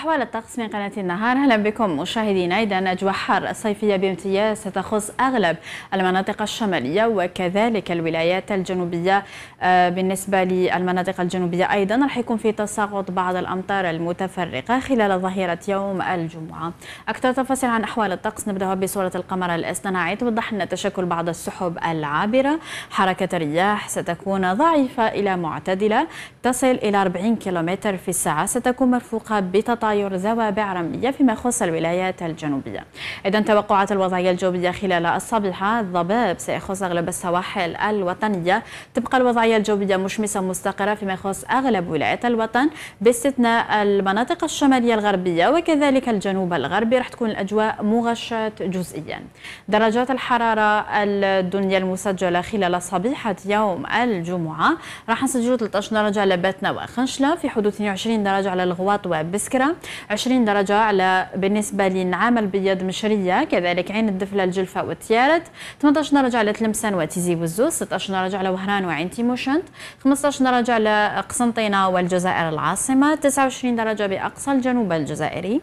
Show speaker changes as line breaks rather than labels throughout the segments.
أحوال الطقس من قناة النهار أهلا بكم مشاهدينا إذا أجواء حارة الصيفية بامتياز ستخص أغلب المناطق الشمالية وكذلك الولايات الجنوبية آه، بالنسبة للمناطق الجنوبية أيضا راح يكون في تساقط بعض الأمطار المتفرقة خلال ظهيرة يوم الجمعة أكثر تفاصيل عن أحوال الطقس نبدأها بصورة القمر الاصطناعي توضح لنا تشكل بعض السحب العابرة حركة الرياح ستكون ضعيفة إلى معتدلة تصل إلى 40 كيلومتر في الساعة ستكون مرفوقة بتطابق فبراير زوابع رمية فيما يخص الولايات الجنوبية إذا توقعات الوضعية الجوية خلال الصبيحة الضباب سيخص أغلب السواحل الوطنية تبقى الوضعية الجوية مشمسة مستقرة فيما يخص أغلب ولايات الوطن باستثناء المناطق الشمالية الغربية وكذلك الجنوب الغربي راح تكون الأجواء مغشاة جزئيا درجات الحرارة الدنيا المسجلة خلال صبيحة يوم الجمعة راح نسجلوا 13 درجة على باتنا وخنشلة في حدود 22 درجة على الغواط وبسكرة 20 درجة على بالنسبة لنعام البيض مشرية كذلك عين الدفلة الجلفة وتيارت 18 درجة على تلمسان وتيزي وزو 16 درجة على وهران وعين تيموشنت 15 درجة على قسنطينة والجزائر العاصمة 29 درجة بأقصى الجنوب الجزائري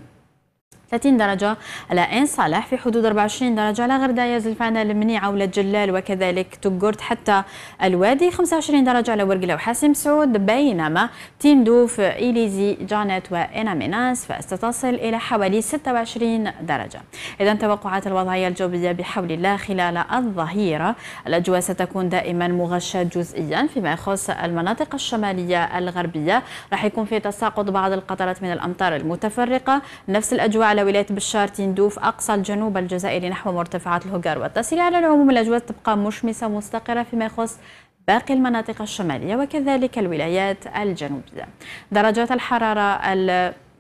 30 درجة على عين صالح في حدود 24 درجة على غردايا زلفانة المنيعة ولا جلال وكذلك تقرت حتى الوادي 25 درجة على ورقلة وحاسم سعود بينما تندوف إليزي جانت وإناميناس فستصل إلى حوالي 26 درجة إذا توقعات الوضعية الجوية بحول الله خلال الظهيرة الأجواء ستكون دائما مغشاة جزئيا فيما يخص المناطق الشمالية الغربية راح يكون في تساقط بعض القطرات من الأمطار المتفرقة نفس الأجواء على ولاية بشار تندوف أقصى الجنوب الجزائري نحو مرتفعات الهجر والتسري على العموم الأجواء تبقى مشمسة مستقرة فيما يخص باقي المناطق الشمالية وكذلك الولايات الجنوبية درجات الحرارة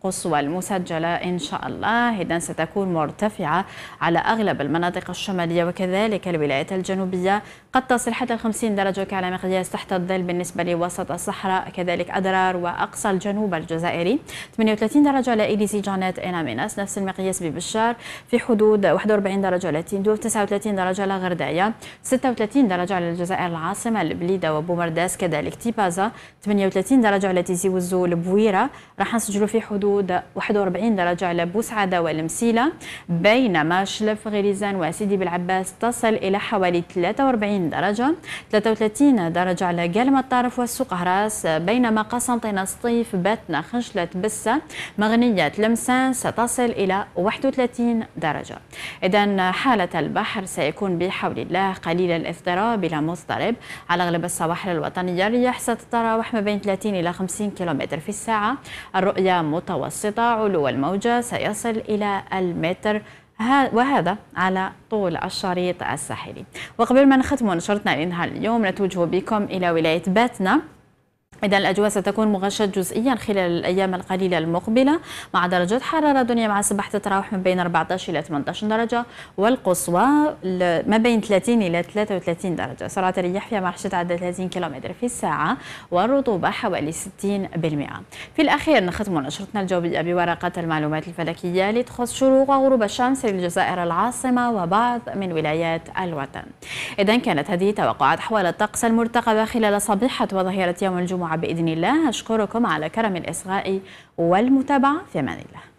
قصوى المسجلة إن شاء الله إذا ستكون مرتفعة على أغلب المناطق الشمالية وكذلك الولايات الجنوبية قد تصل حتى 50 درجة كعلى مقياس تحت الظل بالنسبة لوسط الصحراء كذلك أدرار وأقصى الجنوب الجزائري 38 درجة على لإليزي جانات إناميناس نفس المقياس ببشار في حدود 41 درجة على تندوف 39 درجة على غردايا 36 درجة على الجزائر العاصمة البليدة وبومرداس كذلك تيبازا 38 درجة على تيزي وزو البويرة راح نسجلوا في حدود حدود 41 درجة على بوسعادة والمسيلة بينما شلف غريزان وسيدي بالعباس تصل إلى حوالي 43 درجة 33 درجة على قلم الطرف والسوق هراس بينما قسنطينة سطيف باتنا خنشلة بسة مغنية لمسان ستصل إلى 31 درجة إذا حالة البحر سيكون بحول الله قليل الاضطراب إلى مضطرب على أغلب السواحل الوطنية الرياح ستتراوح ما بين 30 إلى 50 كم في الساعة الرؤية متوسطة متوسطة علو الموجة سيصل إلى المتر وهذا على طول الشريط الساحلي وقبل ما نختم نشرتنا لنهار اليوم نتوجه بكم إلى ولاية باتنا إذا الأجواء ستكون مغشة جزئيا خلال الأيام القليلة المقبلة مع درجات حرارة دنيا مع الصباح تتراوح من بين 14 إلى 18 درجة والقصوى ما بين 30 إلى 33 درجة سرعة الرياح فيها مرحلة تتعدى 30 كم في الساعة والرطوبة حوالي 60% في الأخير نختم نشرتنا الجوية بورقة المعلومات الفلكية لتخص شروق وغروب الشمس للجزائر العاصمة وبعض من ولايات الوطن إذا كانت هذه توقعات حول الطقس المرتقبة خلال صبيحة وظهيرة يوم الجمعة بإذن الله أشكركم على كرم الإصغاء والمتابعة في أمان الله